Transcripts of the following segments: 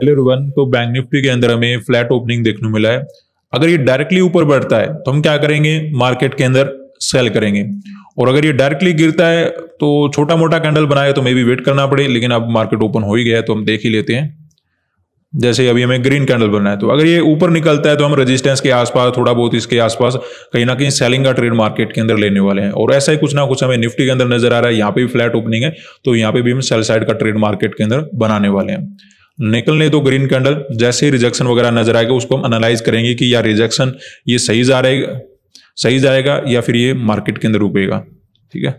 hello रुवन तो bank Nifty के अंदर हमें फ्लैट ओपनिंग देखने मिला है अगर ये डायरेक्टली ऊपर बढ़ता है तो हम क्या करेंगे मार्केट के अंदर सेल करेंगे और अगर ये डायरेक्टली गिरता है तो छोटा मोटा कैंडल बनाए तो मे भी वेट करना पड़े लेकिन अब मार्केट ओपन हो ही गया है तो हम देख ही लेते हैं जैसे अभी हमें ग्रीन कैंडल बनना है तो अगर ये ऊपर निकलता है तो हम रेजिस्टेंस के आसपास थोड़ा बहुत इसके आसपास कहीं ना कहीं सेलिंग का ट्रेड मार्केट के अंदर लेने वाले हैं और ऐसा ही कुछ ना कुछ हमें निफ्टी के अंदर नजर आ रहा है यहाँ पे भी फ्लैट ओपनिंग है तो यहाँ पे भी हम सेल साइड का ट्रेड मार्केट के अंदर बनाने वाले हैं निकलने तो ग्रीन कैंडल जैसे ही रिजेक्शन वगैरह नजर आएगा उसको हम एनालाइज करेंगे कि या रिजेक्शन ये सही जा रहेगा सही जाएगा या फिर ये मार्केट के अंदर रुकेगा ठीक है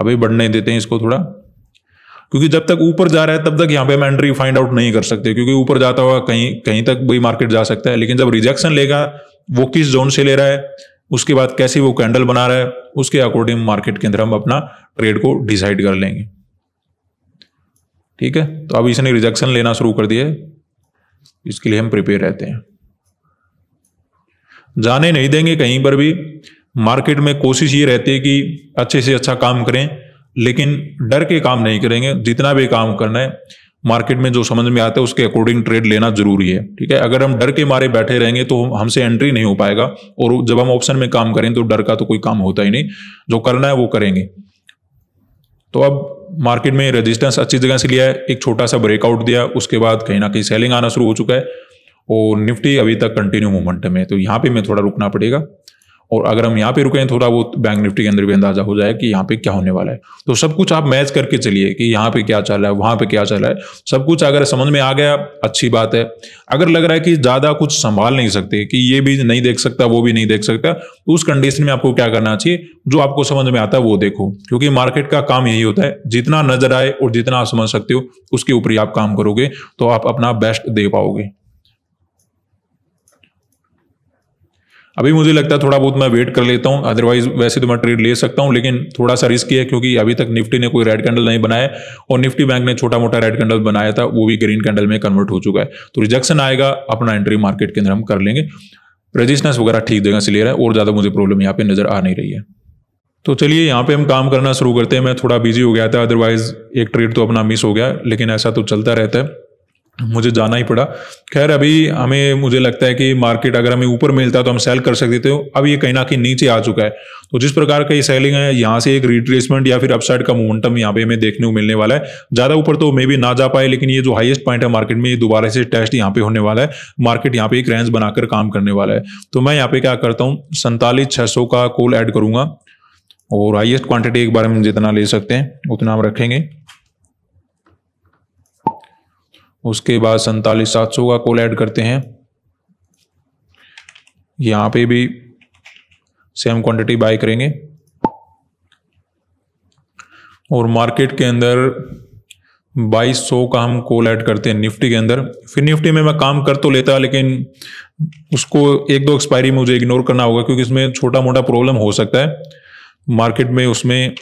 अभी बढ़ने देते हैं इसको थोड़ा क्योंकि जब तक ऊपर जा रहा है तब तक यहाँ पे हम एंट्री फाइंड आउट नहीं कर सकते क्योंकि ऊपर जाता हुआ कहीं कहीं तक भी मार्केट जा सकता है लेकिन जब रिजेक्शन लेगा वो किस जोन से ले रहा है उसके बाद कैसे वो कैंडल बना रहा है उसके अकॉर्डिंग मार्केट के अंदर हम अपना ट्रेड को डिसाइड कर लेंगे ठीक है तो अब इसने रिजेक्शन लेना शुरू कर दिया इसके लिए हम प्रिपेयर रहते हैं जाने नहीं देंगे कहीं पर भी मार्केट में कोशिश ये रहती है कि अच्छे से अच्छा काम करें लेकिन डर के काम नहीं करेंगे जितना भी काम करना है मार्केट में जो समझ में आता है उसके अकॉर्डिंग ट्रेड लेना जरूरी है ठीक है अगर हम डर के मारे बैठे रहेंगे तो हमसे एंट्री नहीं हो पाएगा और जब हम ऑप्शन में काम करें तो डर का तो कोई काम होता ही नहीं जो करना है वो करेंगे तो अब मार्केट में रेजिस्टेंस अच्छी जगह से लिया है एक छोटा सा ब्रेकआउट दिया उसके बाद कहीं ना कहीं सेलिंग आना शुरू हो चुका है और निफ्टी अभी तक कंटिन्यू मूवमेंट में तो यहाँ पे मैं थोड़ा रुकना पड़ेगा और अगर हम यहाँ पे रुके हैं थोड़ा वो बैंक निफ्टी के अंदर भी अंदाजा हो जाए कि यहाँ पे क्या होने वाला है तो सब कुछ आप मैच करके चलिए कि यहाँ पे क्या चल रहा है वहाँ पे क्या चल रहा है सब कुछ अगर समझ में आ गया अच्छी बात है अगर लग रहा है कि ज़्यादा कुछ संभाल नहीं सकते कि ये भी नहीं देख सकता वो भी नहीं देख सकता तो उस कंडीशन में आपको क्या करना चाहिए जो आपको समझ में आता है वो देखो क्योंकि मार्केट का काम यही होता है जितना नजर आए और जितना आप समझ सकते हो उसके ऊपर ही आप काम करोगे तो आप अपना बेस्ट दे पाओगे अभी मुझे लगता है थोड़ा बहुत मैं वेट कर लेता हूँ अदरवाइज वैसे तो मैं ट्रेड ले सकता हूँ लेकिन थोड़ा सा रिस्क है क्योंकि अभी तक निफ्टी ने कोई रेड कैंडल नहीं बनाया और निफ्टी बैंक ने छोटा मोटा रेड कैंडल बनाया था वो भी ग्रीन कैंडल में कन्वर्ट हो चुका है तो रिजेक्शन आएगा अपना एंट्री मार्केट के अंदर हम कर लेंगे रेजिस्टेंस वगैरह ठीक जगह से ले रहा है और ज़्यादा मुझे प्रॉब्लम यहाँ पे नज़र आ नहीं रही है तो चलिए यहाँ पे हम काम करना शुरू करते हैं मैं थोड़ा बिजी हो गया था अदरवाइज एक ट्रेड तो अपना मिस हो गया लेकिन ऐसा तो चलता रहता है मुझे जाना ही पड़ा खैर अभी हमें मुझे लगता है कि मार्केट अगर हमें ऊपर मिलता तो हम सेल कर सकते थे अब ये कहीं ना कहीं नीचे आ चुका है तो जिस प्रकार का ये सेलिंग है यहाँ से एक रिट्रेसमेंट या फिर अपसाइड का मोमेंटम यहाँ पे हमें देखने को मिलने वाला है ज़्यादा ऊपर तो मे भी ना जा पाए लेकिन ये जो हाइएस्ट पॉइंट है मार्केट में ये दोबारा से टेस्ट यहाँ पे होने वाला है मार्केट यहाँ पे एक रेंज बनाकर काम करने वाला है तो मैं यहाँ पे क्या करता हूँ सैंतालीस छः का कोल ऐड करूँगा और हाइएस्ट क्वान्टिटी एक बार हम जितना ले सकते हैं उतना हम रखेंगे उसके बाद सैतालीस सात सौ का कोल ऐड करते हैं यहाँ पे भी सेम क्वांटिटी बाय करेंगे और मार्केट के अंदर 2200 का हम कोल ऐड करते हैं निफ्टी के अंदर फिर निफ्टी में मैं काम कर तो लेता लेकिन उसको एक दो एक्सपायरी मुझे इग्नोर करना होगा क्योंकि इसमें छोटा मोटा प्रॉब्लम हो सकता है मार्केट में उसमें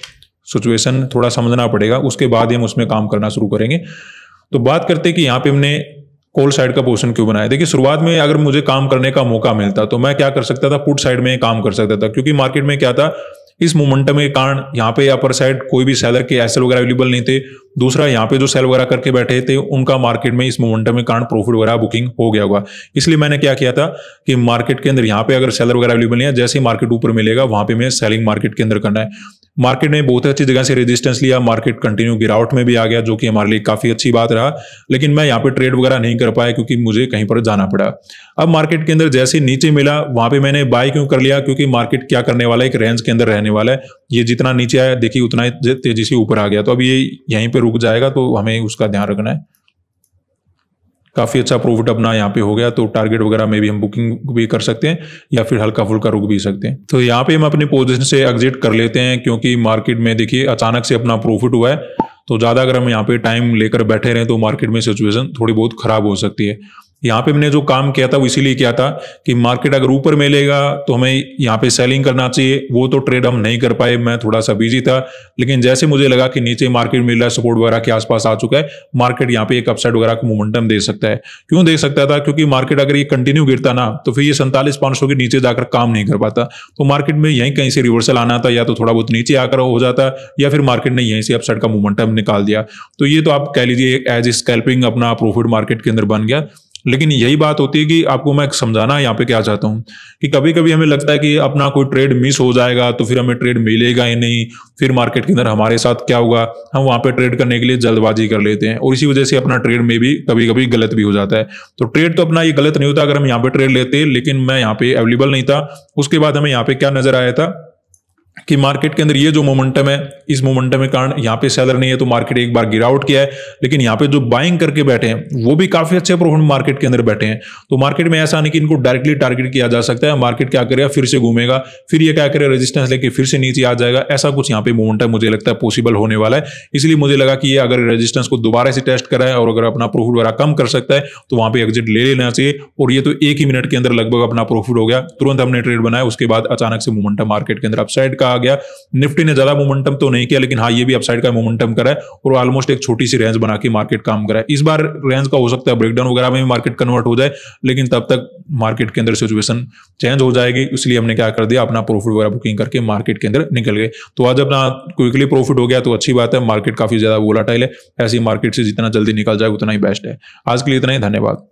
सिचुएशन थोड़ा समझना पड़ेगा उसके बाद ही हम उसमें काम करना शुरू करेंगे तो बात करते कि यहाँ पे हमने कोल साइड का पोर्शन क्यों बनाया देखिए शुरुआत में अगर मुझे काम करने का मौका मिलता तो मैं क्या कर सकता था पुट साइड में काम कर सकता था क्योंकि मार्केट में क्या था इस मोमेंटम के कारण यहाँ पे अपर साइड कोई भी सेलर के एसल वगैरह अवेलेबल नहीं थे दूसरा यहाँ पे जो सेल वगैरह करके बैठे थे उनका मार्केट में इस मोमेंटम के कारण प्रॉफिट वगैरह बुकिंग हो गया होगा इसलिए मैंने क्या किया था कि मार्केट के अंदर यहाँ पे अगर सेलर वगैरह अवेलेबल नहीं है जैसे मार्केट ऊपर मिलेगा वहां पे मैं सेलिंग मार्केट के अंदर करना है मार्केट ने बहुत अच्छी जगह से रेजिस्टेंस लिया मार्केट कंटिन्यू गिरावट में भी आ गया जो कि हमारे लिए काफी अच्छी बात रहा लेकिन मैं यहाँ पे ट्रेड वगैरह नहीं कर पाया क्योंकि मुझे कहीं पर जाना पड़ा अब मार्केट के अंदर जैसे नीचे मिला वहां पे मैंने बाय क्यों कर लिया क्योंकि मार्केट क्या करने वाला है एक रेंज के अंदर रहने वाला है ये जितना नीचे आया देखिए उतना तेजी से ऊपर आ गया तो अब ये यहीं पर रुक जाएगा तो हमें उसका ध्यान रखना है काफ़ी अच्छा प्रॉफिट अपना यहाँ पे हो गया तो टारगेट वगैरह में भी हम बुकिंग भी कर सकते हैं या फिर हल्का फुल्का रुक भी सकते हैं तो यहाँ पे हम अपने पोजिशन से एग्जिट कर लेते हैं क्योंकि मार्केट में देखिए अचानक से अपना प्रॉफिट हुआ है तो ज़्यादा अगर हम यहाँ पे टाइम लेकर बैठे रहें तो मार्केट में सिचुएशन थोड़ी बहुत ख़राब हो सकती है यहाँ पे हमने जो काम किया था वो इसीलिए किया था कि मार्केट अगर ऊपर मिलेगा तो हमें यहाँ पे सेलिंग करना चाहिए वो तो ट्रेड हम नहीं कर पाए मैं थोड़ा सा बिजी था लेकिन जैसे मुझे लगा कि नीचे मार्केट मिल रहा है सपोर्ट वगैरह के आसपास आ चुका है मार्केट यहाँ पे एक अपसाइड वगैरह का मोमेंटम दे सकता है क्यों दे सकता था क्योंकि मार्केट अगर ये कंटिन्यू गिरता ना तो फिर ये सैंतालीस सौ के नीचे जाकर काम नहीं कर पाता तो मार्केट में यहीं कहीं से रिवर्सल आना था या तो थोड़ा बहुत नीचे आकर हो जाता या फिर मार्केट ने यहीं से अपसाइड का मोमेंटम निकाल दिया तो ये तो आप कह लीजिए एज स्कैल्पिंग अपना प्रॉफिट मार्केट के अंदर बन गया लेकिन यही बात होती है कि आपको मैं समझाना यहाँ पे क्या चाहता हूँ कि कभी कभी हमें लगता है कि अपना कोई ट्रेड मिस हो जाएगा तो फिर हमें ट्रेड मिलेगा ही नहीं फिर मार्केट के अंदर हमारे साथ क्या होगा हम वहाँ पे ट्रेड करने के लिए जल्दबाजी कर लेते हैं और इसी वजह से अपना ट्रेड में भी कभी कभी गलत भी हो जाता है तो ट्रेड तो अपना ये गलत नहीं होता अगर हम यहाँ पे ट्रेड लेते लेकिन मैं यहाँ पे अवेलेबल नहीं था उसके बाद हमें यहाँ पे क्या नजर आया था कि मार्केट के अंदर ये जो मोमेंटम है इस मोमेंटम के कारण यहाँ पे सेलर नहीं है तो मार्केट एक बार गिरावट किया है लेकिन यहाँ पे जो बाइंग करके बैठे हैं वो भी काफी अच्छे प्रॉफिट मार्केट के अंदर बैठे हैं तो मार्केट में ऐसा नहीं कि इनको डायरेक्टली टारगेट किया जा सकता है मार्केट क्या करेगा फिर से घूमेगा फिर ये क्या करेगा रजिस्टेंस लेके फिर से नीचे आ जाएगा ऐसा कुछ यहाँ पे मोमेंटम मुझे लगता है पॉसिबल होने वाला है इसलिए मुझे लगा कि ये अगर रजिस्टेंस को दोबारा से टेस्ट कराए और अगर अपना प्रॉफिट वगैरह कम कर सकता है तो वहां पर एग्जिट ले लेना चाहिए और ये तो एक ही मिनट के अंदर लगभग अपना प्रॉफिट हो गया तुरंत हमने ट्रेड बनाया उसके बाद अचानक से मोमेंटम मार्केट के अंदर अपसाइड का कहा गया निफ्टी ने ज्यादा मोमेंटम तो नहीं किया लेकिन हाँ ये भी अपसाइड का मोमेंटम करा है और ऑलमोस्ट एक छोटी सी रेंज बना के मार्केट काम करा है इस बार रेंज का हो सकता है ब्रेकडाउन वगैरह में भी मार्केट कन्वर्ट हो जाए लेकिन तब तक मार्केट के अंदर सिचुएशन चेंज हो जाएगी इसलिए हमने क्या कर दिया अपना प्रॉफिट वगैरह बुकिंग करके मार्केट के अंदर निकल गए तो आज अपना क्विकली प्रॉफिट हो गया तो अच्छी बात है मार्केट काफी ज्यादा वोलाटाइल है ऐसी मार्केट से जितना जल्दी निकल जाए उतना ही बेस्ट है आज के लिए इतना ही धन्यवाद